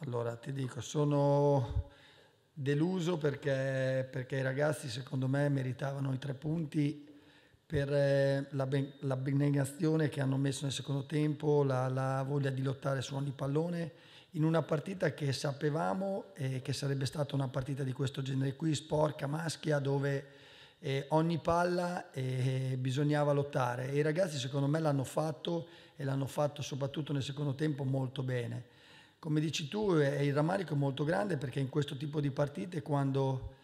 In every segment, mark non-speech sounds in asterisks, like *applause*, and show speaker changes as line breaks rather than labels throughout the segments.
Allora, ti dico, sono deluso perché, perché i ragazzi secondo me meritavano i tre punti per eh, l'abnegazione che hanno messo nel secondo tempo, la, la, voglia di lottare su ogni pallone, in una partita che sapevamo eh, che sarebbe stata una partita di questo genere qui, sporca, maschia, dove eh, ogni palla eh, bisognava lottare. E i ragazzi secondo me l'hanno fatto e l'hanno fatto soprattutto nel secondo tempo molto bene come dici tu, è il rammarico è molto grande perché in questo tipo di partite quando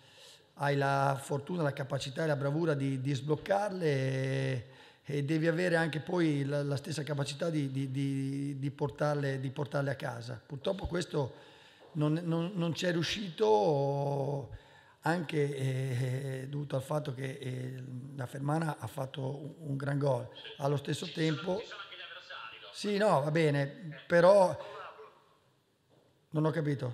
hai la fortuna, la capacità e la bravura di, di sbloccarle e, e, devi avere anche poi la, la stessa capacità di, di, portarle, di, portarle, a casa. Purtroppo questo non, non, non ci è riuscito anche eh, eh dovuto al fatto che eh, la Fermana ha fatto un, un gran gol. Allo stesso tempo... Sì, no, va bene, però non ho capito.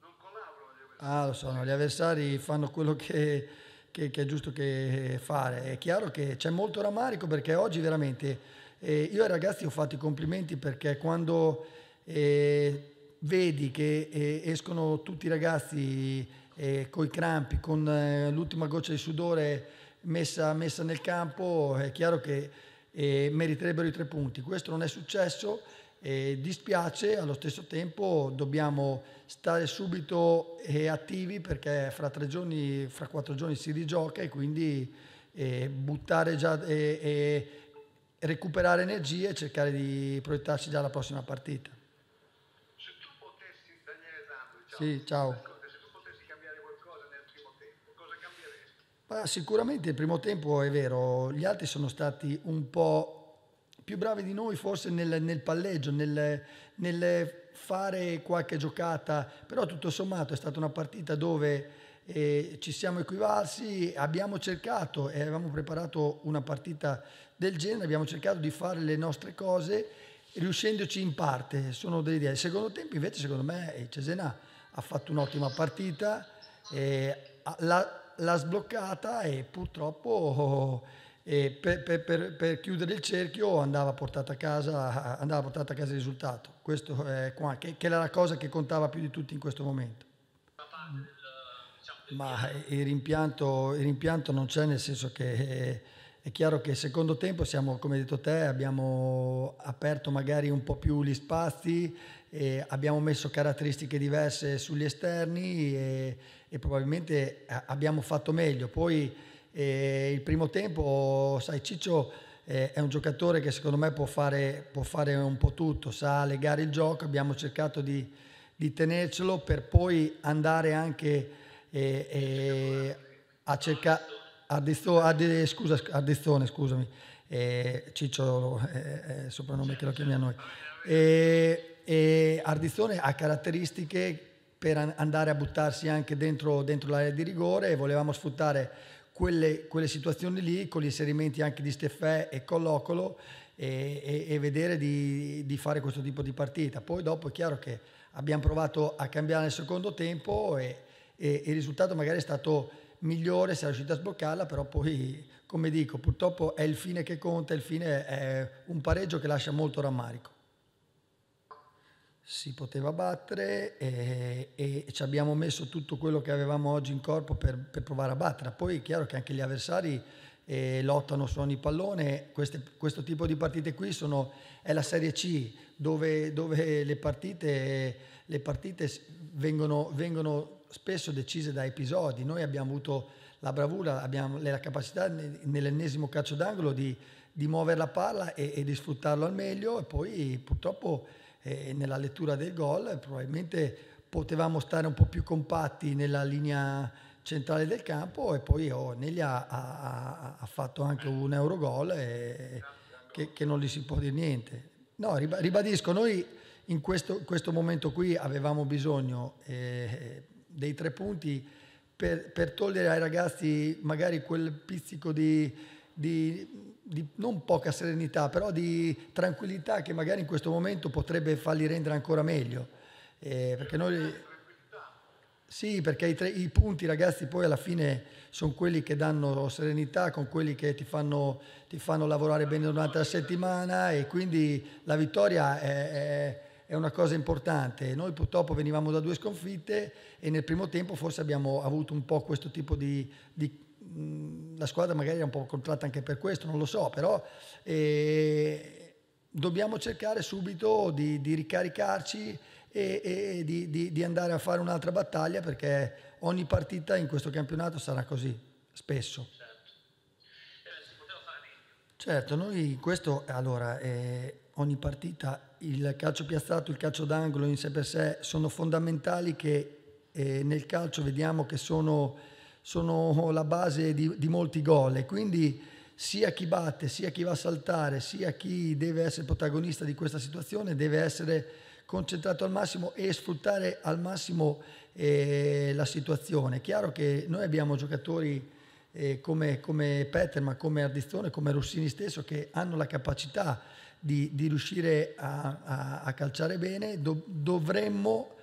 Non collaborano gli avversari. Ah, lo so, gli avversari fanno quello che, che, che, è giusto che fare. È chiaro che c'è molto rammarico perché oggi veramente eh, io ai ragazzi ho fatto i complimenti perché quando eh, vedi che eh, escono tutti i ragazzi eh, coi crampi, con eh, l'ultima goccia di sudore messa, messa, nel campo, è chiaro che eh, meriterebbero i tre punti. Questo non è successo e dispiace, allo stesso tempo dobbiamo stare subito e eh, attivi perché fra tre giorni, fra quattro giorni si rigioca e quindi eh, buttare già e, e recuperare energie e cercare di proiettarci già alla prossima partita. Se tu potessi, Daniele Sandri, ciao. Sì, ciao. Se tu potessi cambiare qualcosa nel primo tempo, cosa cambieresti? sicuramente il primo tempo è vero, gli altri sono stati un po' più bravi di noi forse nel, nel palleggio, nel, nel, fare qualche giocata, però tutto sommato è stata una partita dove eh, ci siamo equivalsi, abbiamo cercato e eh, avevamo preparato una partita del genere, abbiamo cercato di fare le nostre cose riuscendoci in parte, sono delle idee. Il secondo tempo invece secondo me eh, Cesena ha fatto un'ottima partita, eh, l'ha sbloccata e purtroppo... Oh, e per, per, per, per, chiudere il cerchio andava portata a casa, andava portata a casa il risultato. Questo è qua, che, che era la cosa che contava più di tutti in questo momento. Ma il rimpianto, il rimpianto non c'è nel senso che è, eh, è, chiaro che secondo tempo siamo, come hai detto te, abbiamo aperto magari un po' più gli spazi, abbiamo messo caratteristiche diverse sugli esterni e, e probabilmente eh, abbiamo fatto meglio. Poi e il primo tempo, sai, Ciccio eh, è un giocatore che secondo me può fare, può fare, un po' tutto, sa legare il gioco, abbiamo cercato di, di tenercelo per poi andare anche eh, eh, a cercare... Ardizzone, scusa, Ardizzone, scusami, eh, Ciccio è eh, il eh, soprannome che lo chiami a noi. E, e Ardizzone ha caratteristiche per andare a buttarsi anche dentro, dentro l'area di rigore e volevamo sfruttare quelle, quelle, situazioni lì con gli inserimenti anche di Steffè e Collocolo e, e, e vedere di, di, fare questo tipo di partita. Poi dopo è chiaro che abbiamo provato a cambiare nel secondo tempo e, e il risultato magari è stato migliore, si è riusciti a sbloccarla, però poi, come dico, purtroppo è il fine che conta, il fine è un pareggio che lascia molto rammarico si poteva battere e, e, ci abbiamo messo tutto quello che avevamo oggi in corpo per, per provare a battere. Poi è chiaro che anche gli avversari eh, lottano su ogni pallone, Queste, questo tipo di partite qui sono, è la Serie C dove, dove le, partite, le partite vengono, vengono, spesso decise da episodi. Noi abbiamo avuto la bravura, abbiamo la capacità nell'ennesimo calcio d'angolo di, di muovere la palla e, e di sfruttarlo al meglio e poi purtroppo eh, nella lettura del gol, probabilmente potevamo stare un po' più compatti nella linea centrale del campo e poi oh, ha, ha, ha, fatto anche un Eurogol e, che, che, non gli si può dire niente. No, ribadisco, noi in questo, questo momento qui avevamo bisogno eh, dei tre punti per, per togliere ai ragazzi magari quel pizzico di, di di non poca serenità, però di tranquillità che magari in questo momento potrebbe farli rendere ancora meglio. Eh, perché noi, sì, perché i, tre, i, punti ragazzi poi alla fine sono quelli che danno serenità, con quelli che ti fanno, ti fanno lavorare bene durante la settimana e quindi la vittoria è, è è una cosa importante. Noi purtroppo venivamo da due sconfitte e nel primo tempo forse abbiamo avuto un po' questo tipo di, di la squadra magari è un po' contratta anche per questo, non lo so, però eh, dobbiamo cercare subito di, di ricaricarci e, e di, di, di andare a fare un'altra battaglia perché ogni partita in questo campionato sarà così, spesso. Certo, noi questo, allora, eh, ogni partita, il calcio piazzato, il calcio d'angolo in sé per sé sono fondamentali che eh, nel calcio vediamo che sono sono *laughs* la base di, di molti gol e quindi sia chi batte, sia chi va a saltare, sia chi deve essere protagonista di questa situazione deve essere concentrato al massimo e sfruttare al massimo eh, la situazione. È chiaro che noi abbiamo giocatori eh, come, come Petter, ma come Ardizzone, come Rossini stesso, che hanno la capacità di, di riuscire a, a, a, calciare bene, Do, dovremmo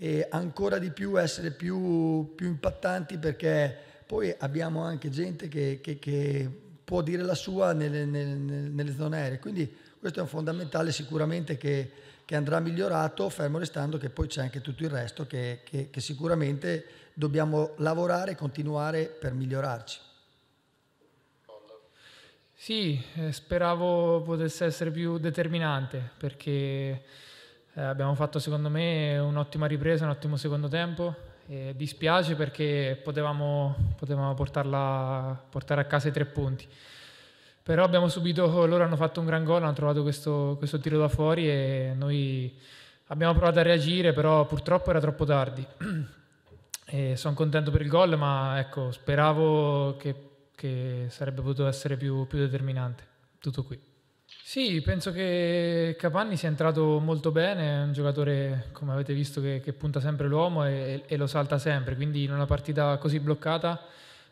e ancora di più essere più, più impattanti perché poi abbiamo anche gente che, che, che può dire la sua nelle, nelle, nelle, zone aeree. Quindi questo è un fondamentale sicuramente che, che, andrà migliorato, fermo restando che poi c'è anche tutto il resto che, che sicuramente dobbiamo lavorare e continuare per migliorarci.
Sì, eh, speravo potesse essere più determinante perché eh, abbiamo fatto secondo me un'ottima ripresa, un ottimo secondo tempo. Eh, dispiace perché potevamo, potevamo portarla, portare a casa i tre punti. Però abbiamo subito, loro hanno fatto un gran gol, hanno trovato questo, questo tiro da fuori e noi abbiamo provato a reagire, però purtroppo era troppo tardi. *clears throat* sono contento per il gol, ma ecco, speravo che, che sarebbe potuto essere più, più determinante. Tutto qui. Sì, penso che Capanni sia entrato molto bene, è un giocatore, come avete visto, che, che punta sempre l'uomo e, e, lo salta sempre, quindi in una partita così bloccata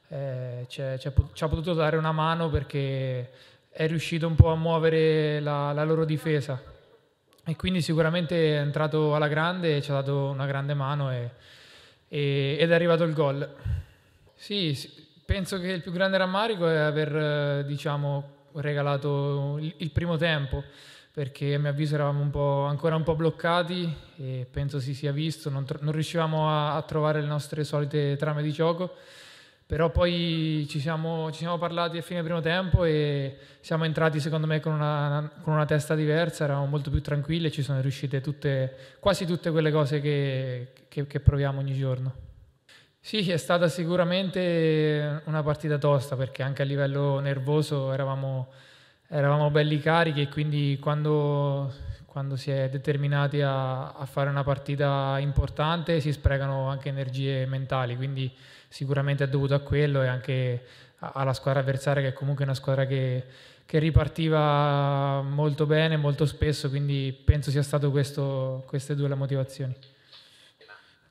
eh, ci ha potuto dare una mano perché è riuscito un po' a muovere la, la loro difesa e quindi sicuramente è entrato alla grande, ci ha dato una grande mano e, e, ed è arrivato il gol. Sì, penso che il più grande rammarico è aver, eh, diciamo, regalato il primo tempo perché a mio avviso eravamo un ancora un po' bloccati e penso si sia visto, non, tro- non riuscivamo a-, a, trovare le nostre solite trame di gioco, però poi ci siamo, ci siamo parlati a fine primo tempo e siamo entrati secondo me con una, con una testa diversa, eravamo molto più tranquilli e ci sono riuscite tutte, quasi tutte quelle cose che, che, che proviamo ogni giorno. Sì, è stata sicuramente una partita tosta perché anche a livello nervoso eravamo, eravamo belli carichi e quindi quando, quando si è determinati a, a, fare una partita importante si sprecano anche energie mentali, quindi sicuramente è dovuto a quello e anche alla squadra avversaria che è comunque una squadra che, che ripartiva molto bene, molto spesso, quindi penso sia stato questo, queste due le motivazioni.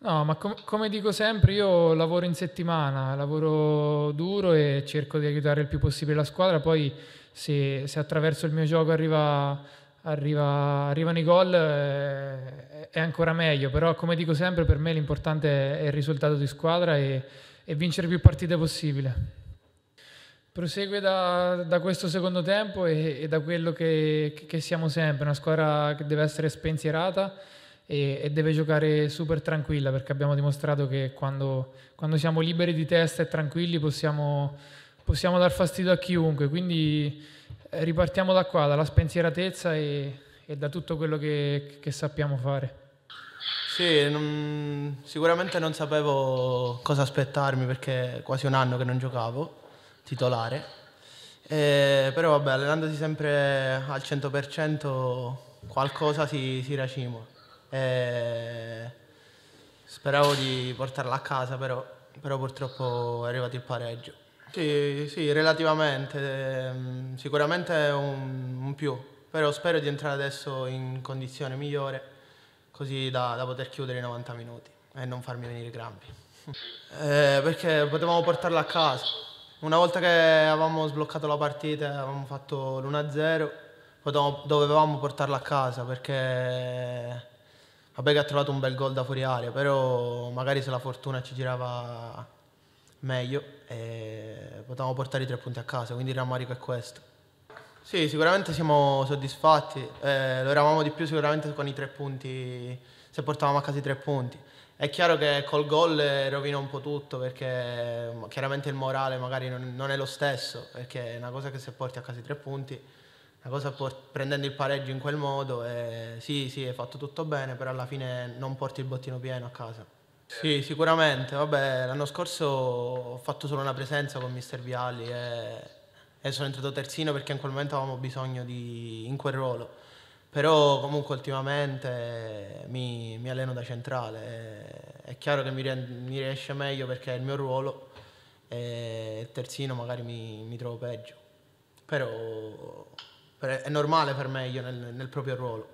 No, ma com- come dico sempre, io lavoro in settimana, lavoro duro e cerco di aiutare il più possibile la squadra. Poi, se, se attraverso il mio gioco arriva, arriva, arrivano i gol, eh, è ancora meglio. Però, come dico sempre, per me l'importante è il risultato di squadra e, e vincere più partite possibile. Prosegue da, da, questo secondo tempo e, e da quello che, che siamo sempre, una squadra che deve essere spensierata e, e, deve giocare super tranquilla perché abbiamo dimostrato che quando, quando siamo liberi di testa e tranquilli possiamo, possiamo dar fastidio a chiunque. Quindi eh, ripartiamo da qua, dalla spensieratezza e, e da tutto quello che, che sappiamo
fare. Sì, non, sicuramente non sapevo cosa aspettarmi perché è quasi un anno che non giocavo titolare, e, però vabbè, allenandosi sempre al 100% qualcosa si, si racima. E speravo di portarla a casa, però, però purtroppo è arrivato il pareggio. Sì, sì relativamente, ehm, sicuramente è un, un più, però spero di entrare adesso in condizione migliore, così da, da poter chiudere i 90 minuti e non farmi venire i crampi. *laughs* Eh, perché potevamo portarla a casa. Una volta che avevamo sbloccato la partita, avevamo fatto l'1-0, dovevamo portarla a casa perché Vabbè che ha trovato un bel gol da fuori aria, però magari se la fortuna ci girava meglio eh, potevamo portare i tre punti a casa, quindi il rammarico è questo. Sì, sicuramente siamo soddisfatti, eh, lo eravamo di più sicuramente con i tre punti, se portavamo a casa i tre punti. È chiaro che col gol eh, rovina un po' tutto perché mm, chiaramente il morale magari non, non è lo stesso, perché è una cosa che se porti a casa i tre punti la cosa port- prendendo il pareggio in quel modo, eh, sì, sì, hai fatto tutto bene, però alla fine non porti il bottino pieno a casa. Sì, sicuramente. Vabbè, l'anno scorso ho fatto solo una presenza con Mr. Vialli e, e sono entrato terzino perché in quel momento avevamo bisogno di, in quel ruolo. Però comunque ultimamente mi, mi alleno da centrale. È chiaro che mi, mi, riesce meglio perché è il mio ruolo e terzino magari mi, mi trovo peggio. Però è normale per meglio nel, nel proprio ruolo.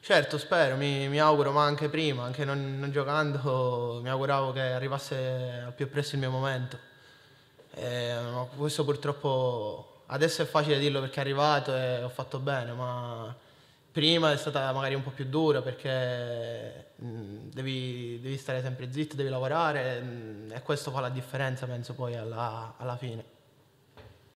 Certo, spero, mi, mi, auguro, ma anche prima, anche non, non, giocando, *laughs* mi auguravo che arrivasse al più presto il mio momento. E, eh, questo purtroppo adesso è facile dirlo perché è arrivato e ho fatto bene, ma prima è stata magari un po' più dura perché mm, devi, devi stare sempre zitto, devi lavorare mm, e questo fa la differenza, penso, poi alla, alla fine.